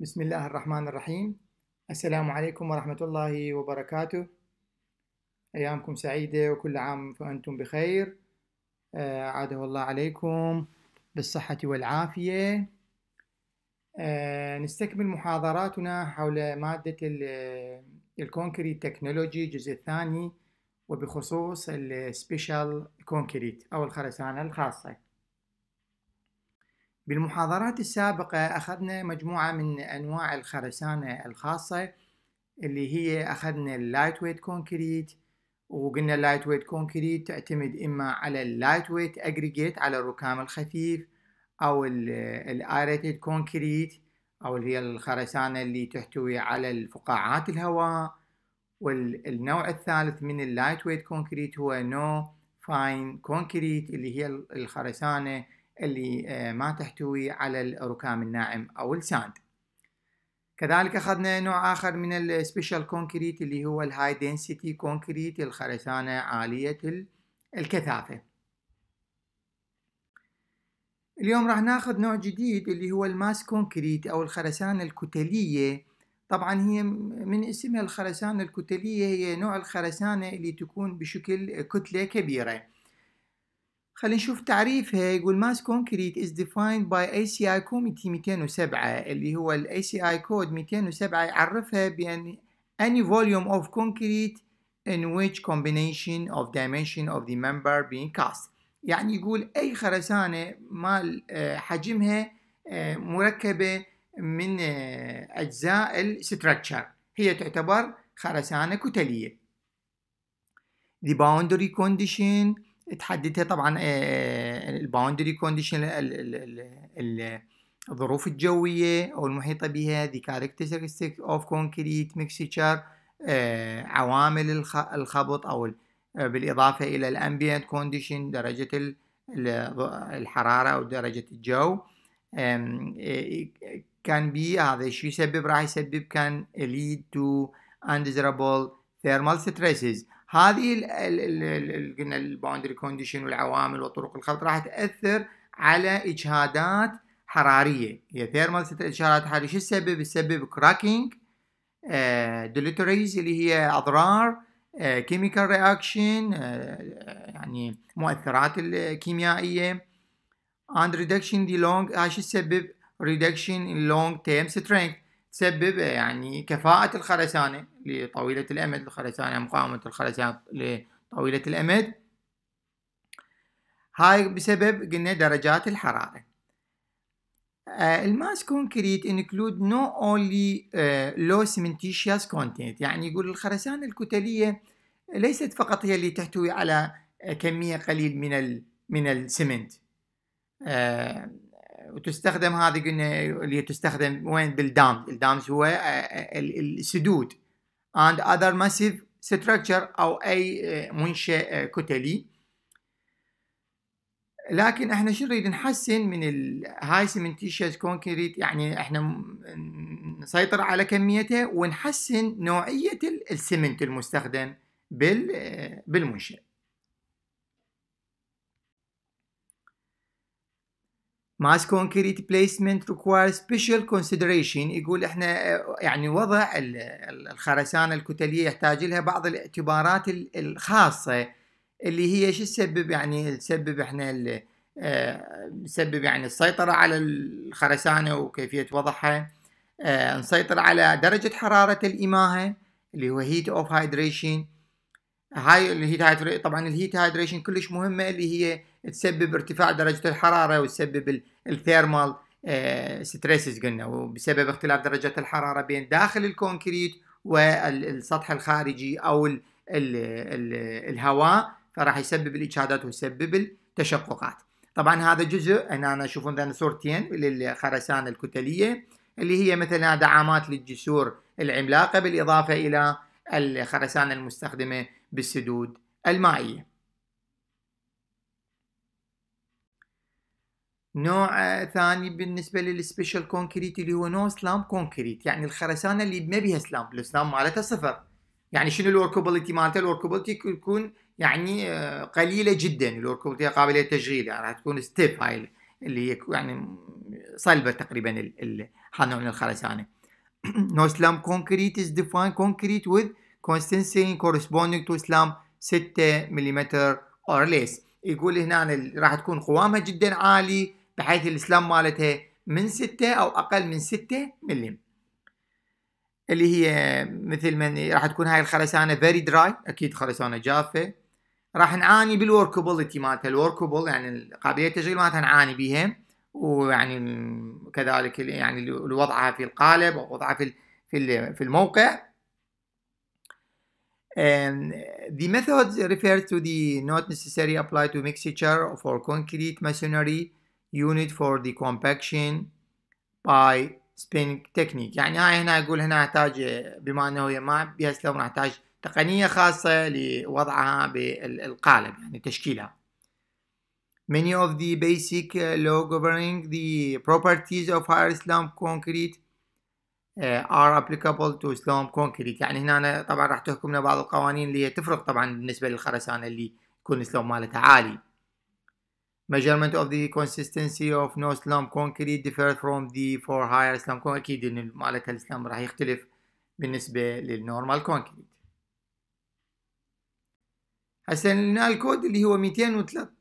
بسم الله الرحمن الرحيم السلام عليكم ورحمة الله وبركاته أيامكم سعيدة وكل عام فأنتم بخير آه عاده الله عليكم بالصحة والعافية آه نستكمل محاضراتنا حول مادة الكونكريت تكنولوجي الجزء الثاني وبخصوص السبيشال كونكريت أو الخرسانة الخاصة بالمحاضرات السابقة أخذنا مجموعة من أنواع الخرسانة الخاصة اللي هي أخذنا اللايت ويت كونكريت وقلنا اللايت ويت كونكريت تعتمد إما على اللايت ويت أجريجيت على الركام الخفيف أو الآيريتد كونكريت أو اللي هي الخرسانة اللي تحتوي على الفقاعات الهواء والنوع الثالث من اللايت ويت كونكريت هو نو فاين كونكريت اللي هي الخرسانة اللي آه، ما تحتوي على الركام الناعم أو الساند كذلك أخذنا نوع آخر من السبيشال كونكريت اللي هو الهاي دنسيتي كونكريت الخرسانة عالية الكثافة اليوم راح ناخذ نوع جديد اللي هو الماس كونكريت أو الخرسانة الكتلية طبعا هي من اسمها الخرسانة الكتلية هي نوع الخرسانة اللي تكون بشكل كتلة كبيرة خلينا نشوف تعريفها يقول ماس كونكريت از ديفايند باي اي سي اي كوميتي 207 اللي هو الاي سي اي كود 207 يعرفها بان any volume of concrete in which combination of dimension of the member being cast يعني يقول اي خرسانه مال آه، حجمها آه، مركبه من آه، اجزاء الستراكشر هي تعتبر خرسانه كتليه the boundary condition تحددها طبعا آه، آه، الباوندري كونديشن الظروف الجوية أو المحيطة بها the characteristics of concrete mixture آه، عوامل الخبط أو بالإضافة إلى الأمبيانت كونديشن درجة الحرارة أو درجة الجو كان بي هذا شو يسبب راح يسبب كان lead to undesirable thermal stresses هذه قلنا الباوندري كونديشن والعوامل وطرق الخلط راح تاثر على اجهادات حراريه هي ثيرمال اجهادات حراريه شو السبب؟ السبب كراكينج آه، ديليتريز اللي هي اضرار كيميكال آه، رياكشن آه، يعني مؤثرات الكيميائيه اند ريدكشن دي لونج هاي شو السبب؟ ريدكشن in long term strength تسبب يعني كفاءة الخرسانة لطويلة الأمد الخرسانة يعني مقاومة الخرسانة لطويلة الأمد هاي بسبب قلنا درجات الحرارة آه، الماس كونكريت انكلود نو اونلي لو سمنتيشياس كونتنت يعني يقول الخرسانة الكتلية ليست فقط هي اللي تحتوي على آه، كمية قليل من ال من السمنت uh, وتستخدم هذه قلنا اللي تستخدم وين بالدام الدام هو آه، آه، السدود and other massive structure او اي آه، منشأ كتلي لكن احنا شو نريد نحسن من الهاي سيمنتيشيس كونكريت يعني احنا نسيطر على كميته ونحسن نوعيه السمنت المستخدم بالمنشأ ماس كونكريت بليسمنت ريكوير سبيشال كونسيدريشن يقول احنا يعني وضع الخرسانة الكتلية يحتاج لها بعض الاعتبارات الخاصة اللي هي شو تسبب يعني تسبب احنا آه، تسبب يعني السيطرة على الخرسانة وكيفية وضعها آه، نسيطر على درجة حرارة الإماهة اللي هو هيت اوف هايدريشن هاي الهيت هايدريشن طبعا الهيت هايدريشن كلش مهمة اللي هي تسبب ارتفاع درجة الحرارة وتسبب الثيرمال آه، ستريسز قلنا وبسبب اختلاف درجة الحرارة بين داخل الكونكريت والسطح الخارجي أو الـ الـ الـ الهواء فراح يسبب الإجهادات ويسبب التشققات طبعا هذا جزء هنا أنا أشوف ذن صورتين للخرسانة الكتلية اللي هي مثلا دعامات للجسور العملاقة بالإضافة إلى الخرسانة المستخدمة بالسدود المائية نوع ثاني بالنسبه للسبيشال كونكريت اللي هو نو سلام كونكريت يعني الخرسانه اللي ما بيها سلام السلام مالتها صفر يعني شنو الوركبلتي مالتها الوركبلتي تكون يعني آه، قليله جدا الوركبلتي قابله للتشغيل يعني راح تكون ستيب هاي اللي هي يعني صلبه تقريبا هذا النوع من الخرسانه نو سلام كونكريت از ديفاين كونكريت وذ كونستنسي corresponding تو سلام 6 ملم اور ليس يقول هنا راح تكون قوامها جدا عالي بحيث الاسلام مالتها من 6 او اقل من 6 ملم اللي هي مثل من راح تكون هاي الخرسانه فيري دراي اكيد خرسانه جافه راح نعاني بالوركبلتي مالتها الوركبل يعني قابليه التشغيل مالتها نعاني بيها ويعني كذلك يعني وضعها في القالب او وضعها في في الموقع And the methods refer to the not necessary applied to mixture for concrete masonry unit for the compaction by spin technique يعني هاي هنا اقول هنا احتاج بما انه هي ما بها سلم نحتاج تقنية خاصة لوضعها بالقالب يعني تشكيلها Many of the basic law governing the properties of higher slump concrete uh, are applicable to slump concrete يعني هنا أنا طبعا راح تحكمنا بعض القوانين اللي هي تفرق طبعا بالنسبة للخرسانة اللي يكون السلوب مالتها عالي measurement of the consistency of no slum concrete differ from the for higher slum concrete اكيد ان مالتها السلام راح يختلف بالنسبه للنورمال كونكريت هسه لنا الكود اللي هو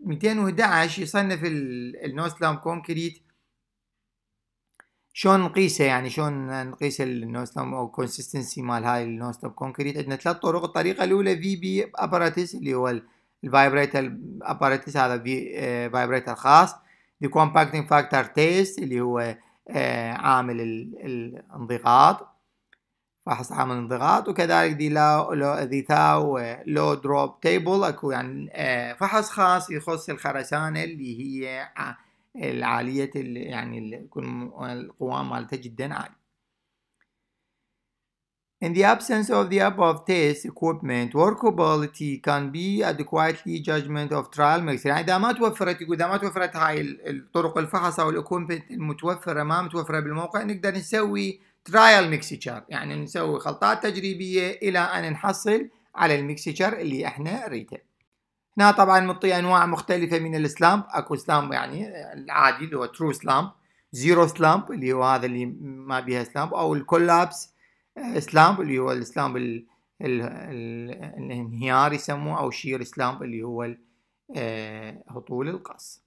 211 يصنف النو سلام كونكريت شلون نقيسه يعني شلون نقيس النو سلام او كونسستنسي مال هاي النو سلام كونكريت عندنا ثلاث طرق الطريقه الاولى في بي اللي هو الفايبريتر اباراتيس هذا فايبريتر آه، خاص دي كومباكتنج فاكتور تيست اللي هو آه، عامل الانضغاط فحص عامل الانضغاط وكذلك دي لا لو دي تاو لو دروب تيبل اكو يعني آه، فحص خاص يخص الخرسانه اللي هي العاليه اللي يعني القوام مالته جدا عالي In the absence of the above test equipment, workability can be adequately judgment of trial mix. يعني إذا ما توفرت إذا ما توفرت هاي الطرق الفحص أو الإكويبمنت المتوفرة ما متوفرة بالموقع نقدر نسوي ترايل mixer يعني نسوي خلطات تجريبية إلى أن نحصل على الميكسيتشر اللي احنا نريده. هنا طبعا مطي أنواع مختلفة من السلامب أكو سلامب يعني العادي اللي هو ترو سلامب زيرو سلامب اللي هو هذا اللي ما بيها سلامب أو الكولابس اسلام اللي هو الاسلام ال... الانهيار يسموه او شير اسلام اللي هو آه، هطول القص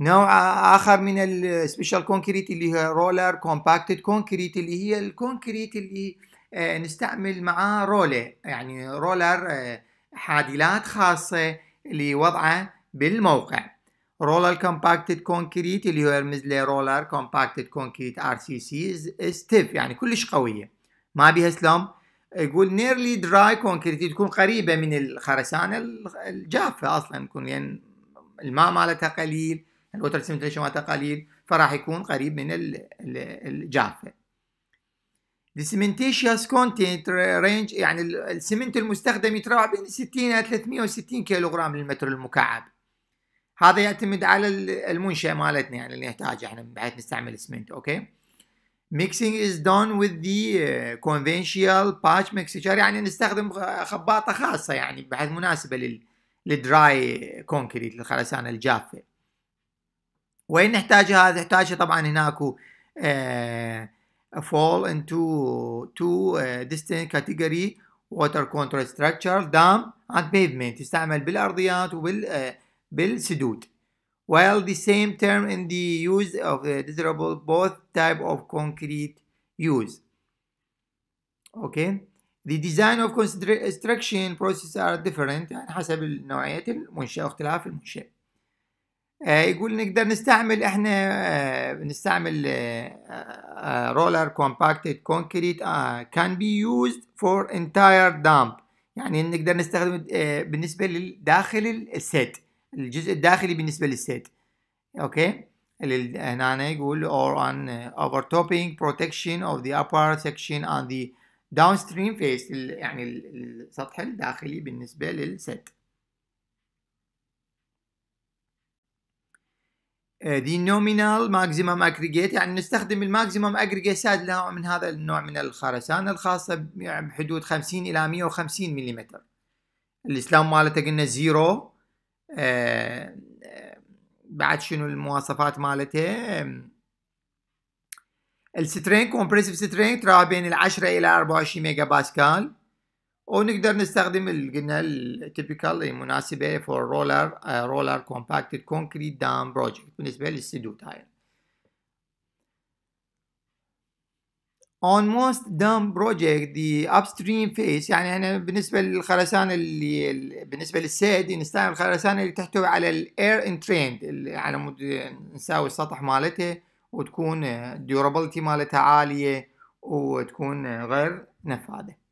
نوع اخر من السبيشال كونكريت اللي هي رولر كومباكتد كونكريت اللي هي الكونكريت اللي آه، نستعمل معاه رولة يعني رولر آه، حادلات خاصة لوضعه بالموقع رولر كومباكتد كونكريت اللي هو يرمز له رولر كومباكتد كونكريت ار سي سي ستيف يعني كلش قويه ما بيها سلام يقول نيرلي دراي كونكريت تكون قريبه من الخرسانه الجافه اصلا تكون يعني الماء مالتها قليل الوتر سيمتريشن مالتها قليل فراح يكون قريب من الجافه The cementitious content range يعني السمنت المستخدم يتراوح بين 60 الى 360 كيلوغرام للمتر المكعب هذا يعتمد على المنشاه مالتنا يعني اللي نحتاجها احنا بحيث نستعمل اسمنت اوكي ميكسينج از دون وذ ذا conventional باتش ميكسشر يعني نستخدم خباطه خاصه يعني بحيث مناسبه لل للدراي كونكريت للخرسانه الجافه وين نحتاجها نحتاجها طبعا هناك فول انتو تو ديستنت uh, distinct category water دام اند بيفمنت تستعمل بالارضيات وبال uh, بالسدود while the same term in the use of the desirable both type of concrete use okay the design of construction process are different يعني حسب نوعية المنشأة واختلاف المنشأ يقول نقدر نستعمل احنا نستعمل رولر roller compacted concrete can be used for entire يعني نقدر نستخدم بالنسبة لداخل السد الجزء الداخلي بالنسبه للسيت اوكي هنا يقول or on overtopping protection of the upper section on the downstream face يعني السطح الداخلي بالنسبة للسيت uh, the nominal maximum aggregate يعني نستخدم الماكسيمم aggregate نوع من هذا النوع من الخرسانة الخاصة بحدود 50 إلى 150 ملم الإسلام مالته قلنا 0 آه، آه، بعد شنو المواصفات مالته السترين كومبريسيف سترين ترى بين ال 10 الى 24 ميجا باسكال ونقدر نستخدم قلنا التيبيكال المناسبه فور رولر رولر كومباكتد كونكريت دام بروجكت بالنسبه للسدود هاي most dumb project the upstream phase يعني انا بالنسبه للخرسانه اللي بالنسبه للسيد نستعمل يعني الخرسانه اللي تحتوي على الاير انتريند على مود نساوي السطح مالتها وتكون durability مالتها عاليه وتكون غير نفاذه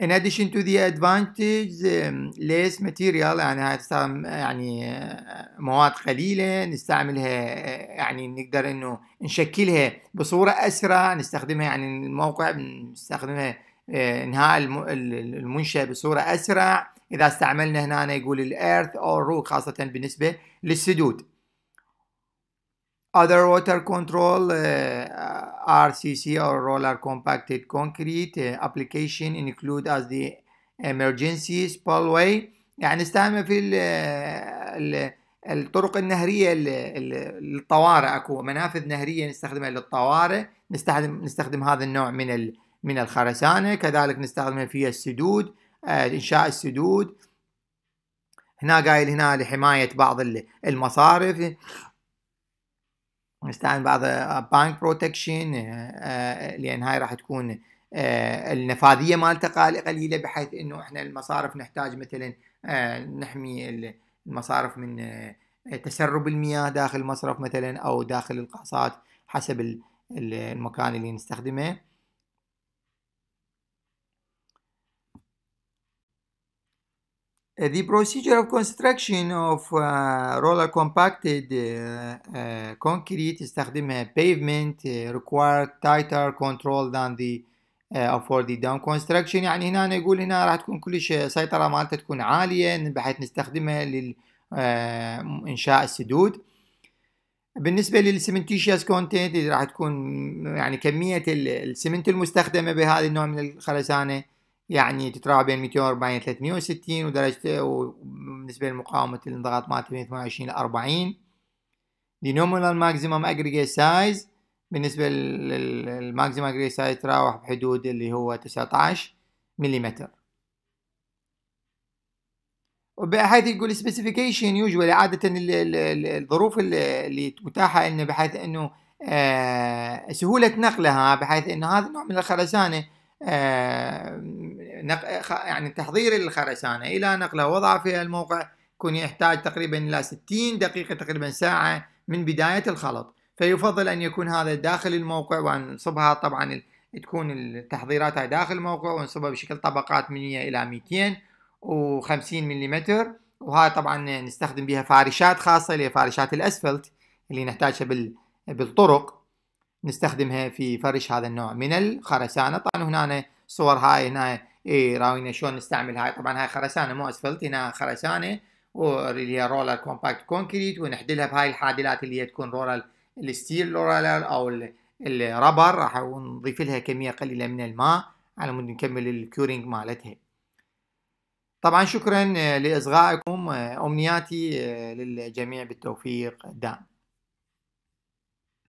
In addition to the advantages, um, less material يعني هتستخدم يعني آه، مواد قليلة نستعملها آه، يعني نقدر انه نشكلها بصورة اسرع نستخدمها يعني الموقع نستخدمها آه، انهاء المنشأ بصورة اسرع اذا استعملنا هنا يقول الارث او الروك خاصة بالنسبة للسدود Other water control uh, RCC or roller compacted concrete uh, application include as the emergency spillway يعني نستعمل في ال ال الطرق النهرية للطوارئ اكو منافذ نهرية نستخدمها للطوارئ نستخدم نستخدم هذا النوع من من الخرسانة كذلك نستخدمها في السدود آه، انشاء السدود هنا قايل هنا لحماية بعض المصارف نستعين بعض بانك آه، بروتكشن آه، آه، لان هاي راح تكون النفاذيه مالتها قليله بحيث انه احنا المصارف نحتاج مثلا نحمي المصارف من تسرب المياه داخل المصرف مثلا او داخل القاصات حسب المكان اللي نستخدمه Uh, the procedure of construction of uh, roller compacted uh, uh, concrete استخدمها uh, pavement uh, require tighter control than the uh, for the down construction يعني هنا نقول هنا راح تكون كلش سيطرة مالته تكون عالية بحيث نستخدمها لإنشاء uh, السدود بالنسبة للسمنتيشياس كونتنت راح تكون يعني كمية السمنت المستخدمة بهذا النوع من الخرسانة يعني تتراوح بين 240 360 ودرجة وبالنسبة لمقاومة الانضغاط مالته بين 28 ل 40 The nominal ماكسيمم aggregate سايز بالنسبة للماكسيمم اجريجيت سايز تتراوح بحدود اللي هو 19 ملم وبحيث يقول سبيسيفيكيشن يوجوالي عادة الظروف اللي متاحة لنا بحيث انه آه، سهولة نقلها بحيث انه هذا النوع من الخرسانة يعني تحضير الخرسانة إلى نقلها وضعها في الموقع يكون يحتاج تقريبا إلى 60 دقيقة تقريبا ساعة من بداية الخلط فيفضل أن يكون هذا داخل الموقع ونصبها طبعا تكون التحضيرات داخل الموقع ونصبها بشكل طبقات من 100 إلى 250 ملم وهذا طبعا نستخدم بها فارشات خاصة اللي هي فارشات الأسفلت اللي نحتاجها بالطرق نستخدمها في فرش هذا النوع من الخرسانه طبعا هنا صور هاي هنا اي راوينا شلون نستعمل هاي طبعا هاي خرسانه مو اسفلت هنا خرسانه اللي هي رولر كومباكت كونكريت ونحدلها بهاي الحادلات اللي هي تكون رولر الستيل رولر او الربر راح نضيف لها كميه قليله من الماء على مود نكمل الكيورنج مالتها طبعا شكرا آه، لاصغائكم آه، امنياتي آه، للجميع بالتوفيق دائم